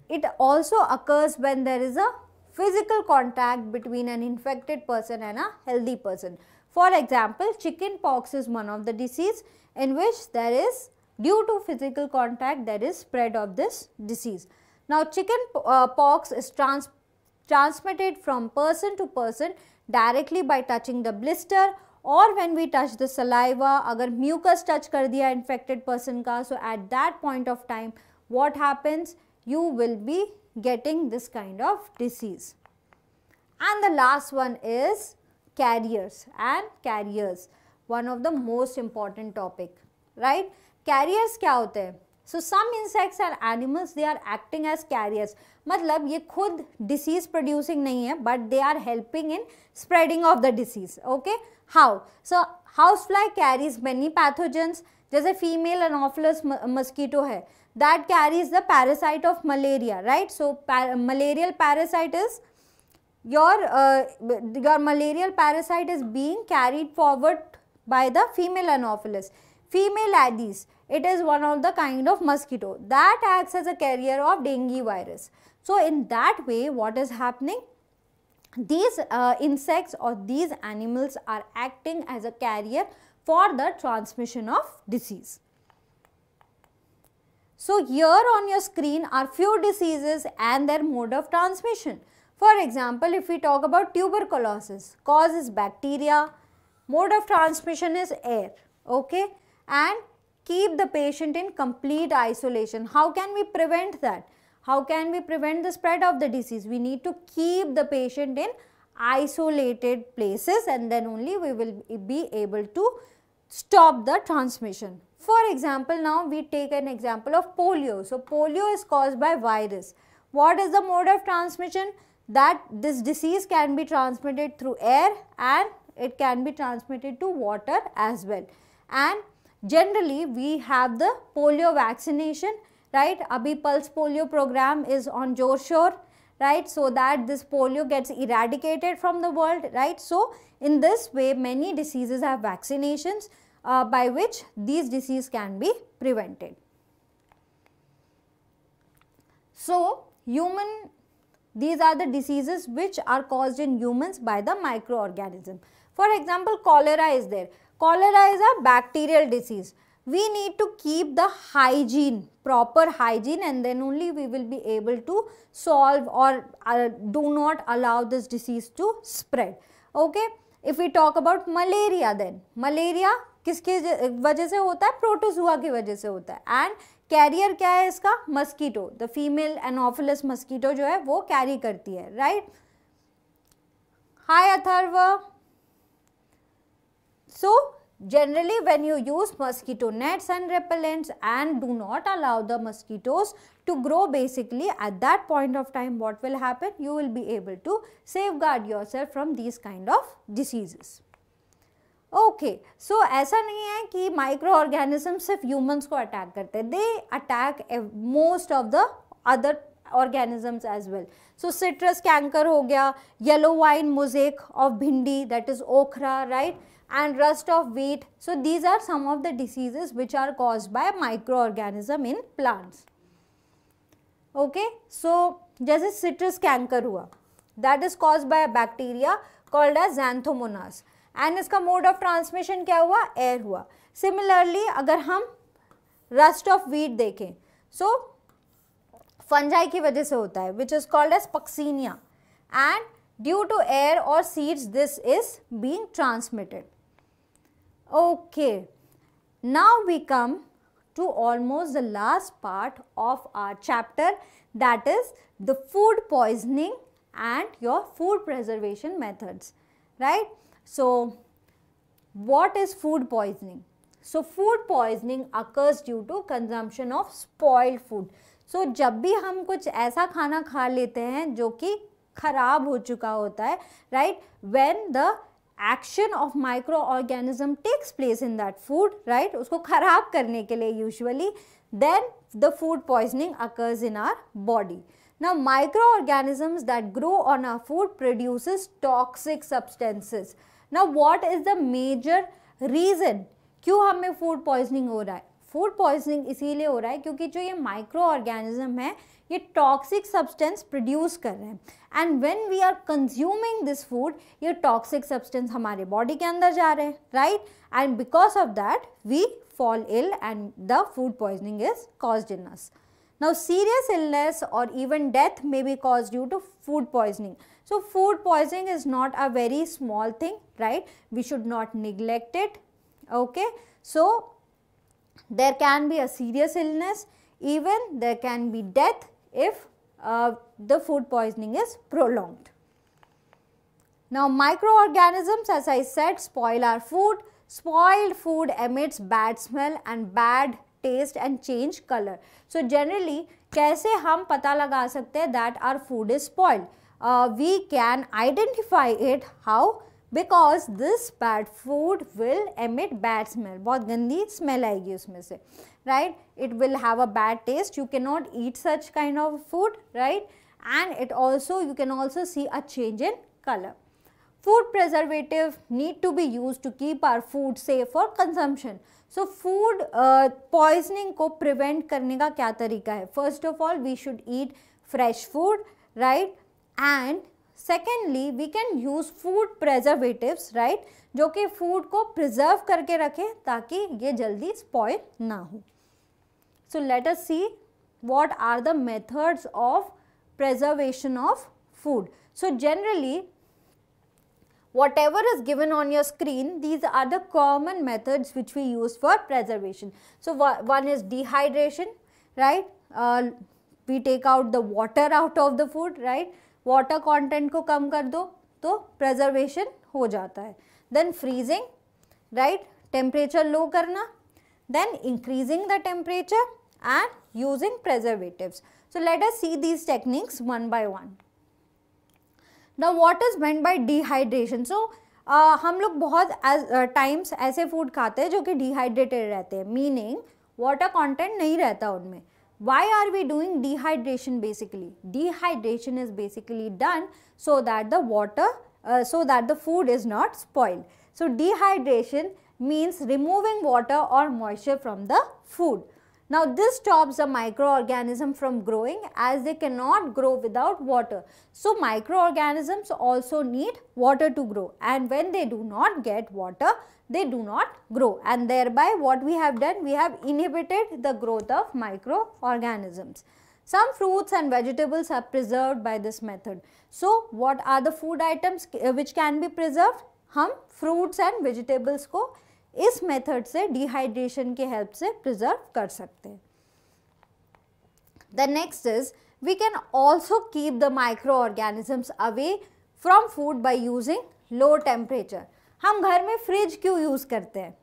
it also occurs when there is a physical contact between an infected person and a healthy person. For example, chicken pox is one of the disease in which there is due to physical contact there is spread of this disease. Now, chicken uh, pox is trans transmitted from person to person directly by touching the blister or when we touch the saliva. अगर mucus touch कर दिया infected person का so at that point of time what happens? You will be getting this kind of disease. And the last one is carriers and carriers, one of the most important topic, right? Carriers kya hote hai? So, some insects and animals, they are acting as carriers. Matlab, ye khud disease producing nahi hai, but they are helping in spreading of the disease, okay? How? So, housefly carries many pathogens, jaise female anopheles mosquito hai that carries the parasite of malaria, right? So, par malarial parasite is your, uh, your malarial parasite is being carried forward by the female Anopheles. Female Aedes, it is one of the kind of mosquito that acts as a carrier of dengue virus. So, in that way what is happening? These uh, insects or these animals are acting as a carrier for the transmission of disease. So here on your screen are few diseases and their mode of transmission. For example, if we talk about tuberculosis, cause is bacteria, mode of transmission is air, okay? And keep the patient in complete isolation. How can we prevent that? How can we prevent the spread of the disease? We need to keep the patient in isolated places and then only we will be able to stop the transmission. For example, now we take an example of polio. So, polio is caused by virus. What is the mode of transmission? That this disease can be transmitted through air and it can be transmitted to water as well. And generally we have the polio vaccination, right? Abhi Pulse Polio program is on Jor Shore, right? So that this polio gets eradicated from the world, right? So in this way many diseases have vaccinations uh, by which these disease can be prevented. So, human these are the diseases which are caused in humans by the microorganism. For example, cholera is there. Cholera is a bacterial disease. We need to keep the hygiene, proper hygiene and then only we will be able to solve or uh, do not allow this disease to spread. Okay. If we talk about malaria then, malaria किसके वजह से होता है protozoa की वजह से होता है एंड कैरियर क्या है इसका mosquito the female anopheles mosquito जो है वो कैरी करती है right hi Atharv so generally when you use mosquito net and repellents and do not allow the mosquitoes to grow basically at that point of time what will happen you will be able to safeguard your from these kind of diseases okay so ऐसा नहीं है कि micro organism सिर्फ humans को attack करते दे attack most of the other organisms as well so citrus canker हो गया yellow vein mosaic of bhindi that is okra right and rust of wheat so these are some of the diseases which are cause by micro organism in plants okay so जैसे citrus canker हुआ that is cause by a bacteria called as xanthomonas and इसका mode of transmission क्या हुआ air हुआ similarly अगर हम rust of wheat देखें सो fungi की वजह से होता है which is called as puccinia and due to air और seeds this is being transmitted okay now we come to almost the last part of our chapter that is the food poisoning and your food preservation methods right So, what is food poisoning? So, food poisoning occurs due to consumption of spoiled food. So, जब भी हम कुछ ऐसा खाना खा लेते हैं जो कि खराब हो चुका होता है right when the action of micro organism takes place in that food right उसको खराब करने के लिए usually then the food poisoning occurs in our body now microorganisms that grow on our food produces toxic substances ना what is the major reason क्यों हमें food poisoning हो रहा है फूड पॉइजनिंग इसीलिए हो रहा है क्योंकि जो ये माइक्रो ऑर्गेनिज्म है ये टॉक्सिक सब्सटेंस प्रोड्यूस कर रहे हैं and when we are consuming this food ये टॉक्सिक सब्सटेंस हमारे बॉडी के अंदर जा रहे हैं right and because of that we fall ill and the food poisoning is cause in us now serious illness और even death may be cause due to food poisoning So, food poisoning is not a very small thing, right? We should not neglect it, okay? So, there can be a serious illness, even there can be death if uh, the food poisoning is prolonged. Now, microorganisms as I said spoil our food. Spoiled food emits bad smell and bad taste and change color. So, generally कैसे हम पता लगा सकते हैं that our food is spoiled. uh, we can identify it how because this bad food will emit bad smell bahut gandi smell aayegi usme se right it will have a bad taste you cannot eat such kind of food right and it also you can also see a change in color. Food preservative need to be used to keep our food safe for consumption. So food uh, poisoning ko prevent karne ka kya tarika hai First of all we should eat fresh food right and secondly, we can use food preservatives, right? जो कि food को preserve करके रखें ताकि ये जल्दी spoil ना हो so let what are the methods of preservation of food. So, generally whatever is given on your screen these are the common methods which we use for preservation. So, one is dehydration right uh, we take out the water out of the food right water content को कम कर दो तो preservation हो जाता है then freezing right temperature low करना then increasing the temperature and using preservative so let's see these techniques one by one the what is meant by dehydration so हम लोग बहुत टाइम्स uh, ऐसे food खाते हैं जो कि dehydrated रहते हैं मीनिंग वाटर कॉन्टेंट नहीं रहता उनमें why are we doing dehydration basically? Dehydration is basically done so that the water, uh, so that the food is not spoiled. So, dehydration means removing water or moisture from the food. Now this stops the microorganism from growing as they cannot grow without water. So microorganisms also need water to grow and when they do not get water, they do not grow and thereby what we have done, we have inhibited the growth of microorganisms. Some fruits and vegetables are preserved by this method. So what are the food items eh, which can be preserved? हम fruits and vegetables को इस method से dehydration के help से preserve कर सकते हैं the next is we can also keep the micro organisms away from food by using low temperature हम घर में फ्रिज क्यों यूज़ करते हैं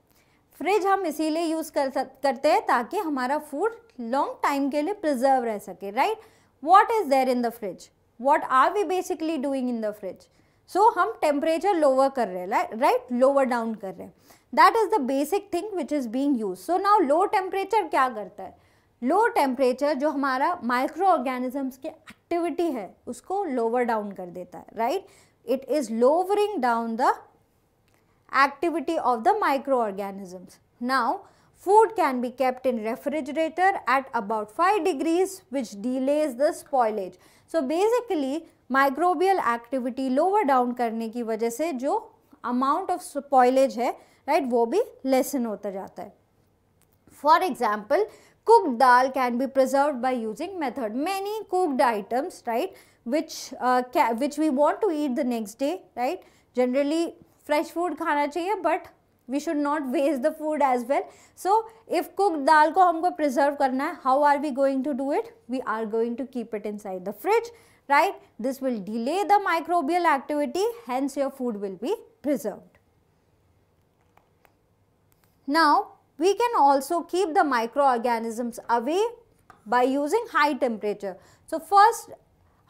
फ्रिज हम इसीलिए यूज़ कर करते हैं ताकि हमारा फूड लॉन्ग टाइम के लिए प्रिजर्व रह सके right what is there in the fridge what are we basically doing in the fridge so हम टेम्परेचर लोअर कर रहे हैं राइट लोअर डाउन कर रहे हैं that is the basic thing which is being use so now low temperature क्या करता है लो टेम्परेचर जो हमारा माइक्रो ऑर्गेनिजम्स की एक्टिविटी है उसको लोअर डाउन कर देता है right it is lowering down the activity of the micro organisms now food can be kept in refrigerator at about five degrees which delays the spoilage so basically microbial activity lower down करने की वजह से जो amount of spoilage है right वो भी lessen होता जाता है for example cooked dal can be preserved by using method many cooked items right which uh, which we want to eat the next day right generally fresh food khana chahiye but we should not waste the food as well so if cooked dal ko humko preserve karna hai how are we going to do it we are going to keep it inside the fridge right this will delay the microbial activity hence your food will be preserved Now, we can also keep the microorganisms away by using high temperature. So, first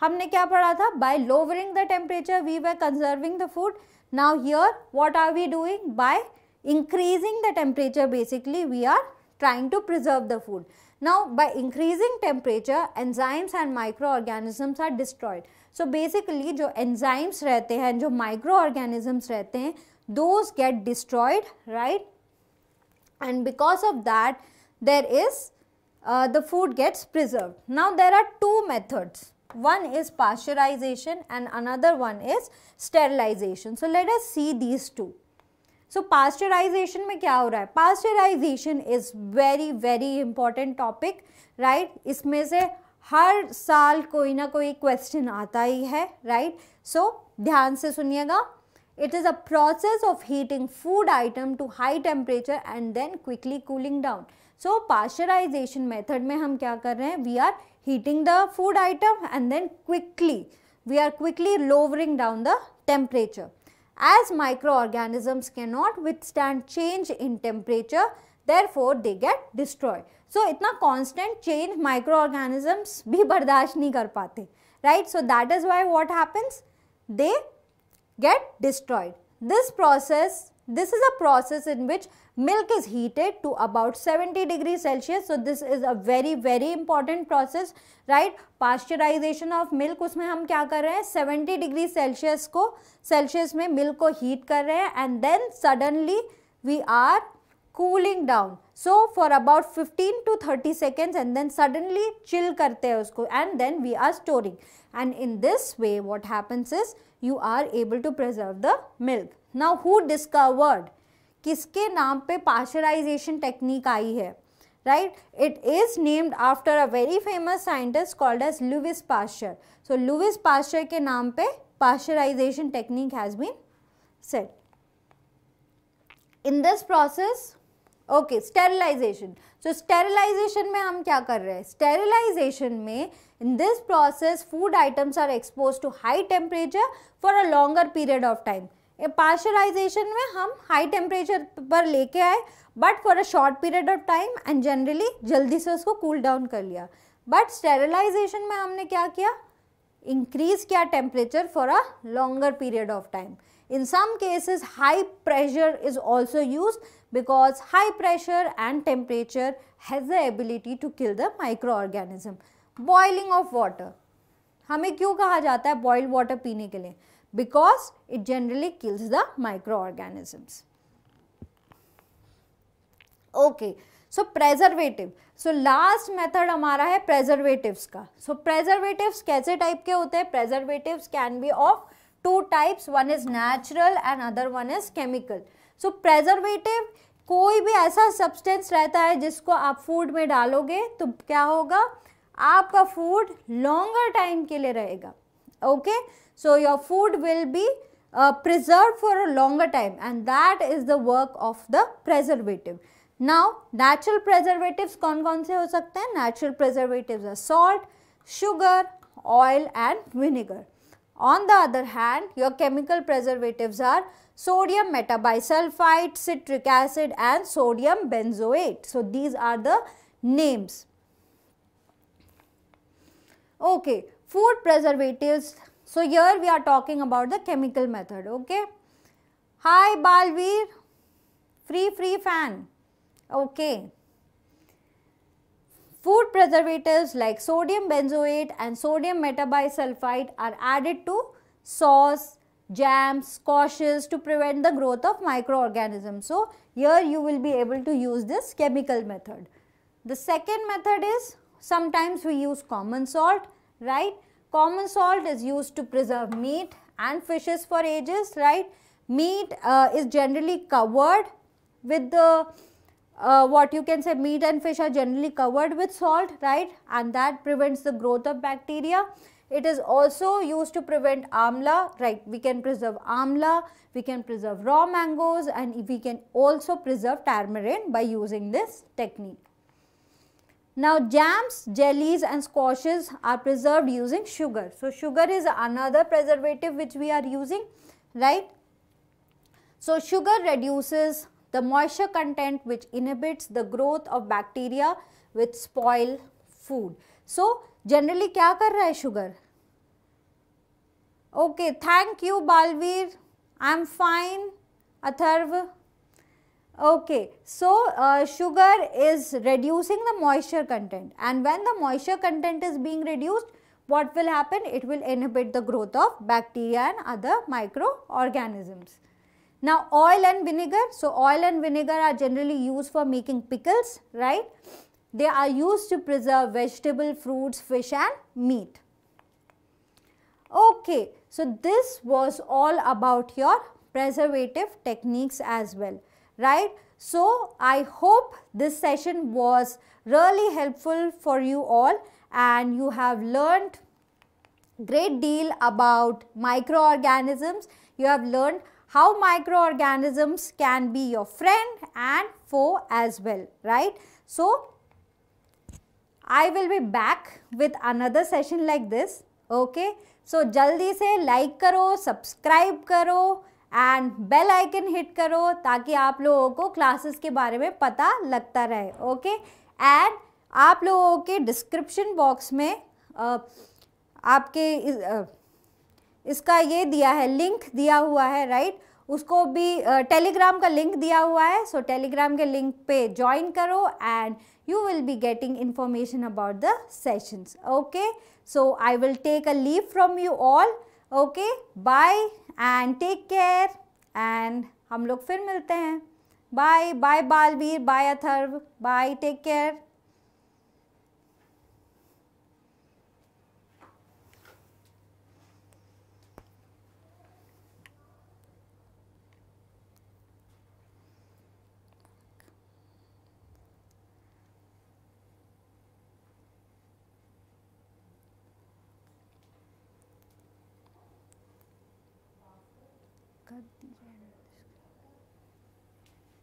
हमने क्या पढ़ा था by lowering the temperature we were conserving the food. Now, here what are we doing? By increasing the temperature basically we are trying to preserve the food. Now, by increasing temperature, enzymes and microorganisms are destroyed. So, basically जो enzymes रहते हैं जो microorganisms रहते हैं those get destroyed right and because of that there is uh, the food gets preserved. Now there are two methods. One is pasteurization and another one is sterilization. So let us see these two. So pasteurization में kya हो Pasteurization is very very important topic, right? Isme se har saal koi na koi question aata hi hai, right? So ध्यान से सुनिएगा it is a process of heating food item to high temperature and then quickly cooling down. So pasteurization method में We are heating the food item and then quickly we are quickly lowering down the temperature. As microorganisms cannot withstand change in temperature, therefore they get destroyed. So itna constant change microorganisms bhi बर्दाश्त nahi kar paate, right? So that is why what happens? They get destroyed. This process, this is a process in which milk is heated to about 70 degrees Celsius. So, this is a very very important process, right? Pasteurization of milk, उसमें हम क्या कर रहे हैं 70 degrees Celsius को Celsius में milk को heat कर रहे and then suddenly we are cooling down so for about 15 to 30 seconds and then suddenly chill करते हैं उसको and then we are storing and in this way what happens is you are able to preserve the milk now who discovered किसके नाम पे pasteurisation technique आई है right it is named after a very famous scientist called as louis pasteur so louis pasteur के नाम पे pasteurization technique has been said in this process okay sterilization so sterilization में हम क्या कर रहे हैं स्टेरिलाइजेशन में in this process food items are expose to high temperature for a longer period of time pasteurization में हम हाई टेम्परेचर पर लेके आए but for a short period of time and generally जल्दी से उसको कूल cool डाउन कर लिया बट स्टेरिलाइजेशन में हमने क्या किया इंक्रीज किया temperature for a longer period of time In some cases high pressure is also used because high pressure and temperature has the ability to kill the microorganism. Boiling of water. हमें क्यों कहा जाता है boiled water पीने के लिए? Because it generally kills the microorganisms. Okay. so preservative. So last method हमारा है प्रेजर्वेटिव्स का so, preservatives कैसे type के होते हैं be of two types one is natural and other one is chemical so preservative कोई भी ऐसा सब्सटेंस रहता है जिसको आप फूड में डालोगे तो क्या होगा आपका फूड लॉन्गर टाइम के लिए रहेगा okay so your food will be preserve for a longer time and that is the work of the preservative now natural preservatives कौन कौन से हो सकते हैं natural preservatives salt sugar oil and vinegar On the other hand, your chemical preservatives are sodium metabisulfite, citric acid and sodium benzoate. So, these are the names. Okay, food preservatives. So, here we are talking about the chemical method. Okay. Hi Balveer, free free fan. Okay. Food preservatives like sodium benzoate and sodium metabisulfite are added to sauce, jams, squashes to prevent the growth of microorganisms. So, here you will be able to use this chemical method. The second method is sometimes we use common salt, right? Common salt is used to preserve meat and fishes for ages, right? Meat uh, is generally covered with the uh, what you can say meat and fish are generally covered with salt right and that prevents the growth of bacteria it is also used to prevent amla right we can preserve amla we can preserve raw mangoes and we can also preserve tamarind by using this technique now jams, jellies and squashes are preserved using sugar. So sugar is another preservative which we are using, right? So sugar reduces the moisture content which inhibits the growth of bacteria which spoil food. So, generally क्या कर रहा है sugar? Okay, thank you Balveer, I am fine, Atharv. Okay, so uh, sugar is reducing the moisture content and when the moisture content is being reduced, what will happen? It will inhibit the growth of bacteria and other microorganisms. Now oil and vinegar, so oil and vinegar are generally used for making pickles, right? They are used to preserve vegetable, fruits, fish and meat. Okay, so this was all about your preservative techniques as well, right? So, I hope this session was really helpful for you all and you have learned great deal about microorganisms. You have learned how microorganisms can be your friend and foe as well, right? So, I will be back with another session like this, okay? So, jaldi se like karo subscribe karo and bell icon hit करो ताकि आप लोगों को classes के बारे में पता लगता रहे ओके एंड आप लोगों के डिस्क्रिप्शन बॉक्स में आ, आपके इस, आ, इसका ये दिया है लिंक दिया हुआ है राइट उसको भी टेलीग्राम का लिंक दिया हुआ है सो टेलीग्राम के लिंक पे ज्वाइन करो and you will be getting information about the sessions okay so I will take a leave from you all okay bye and take care and हम लोग फिर मिलते हैं bye bye Balveer bye Atharva bye take care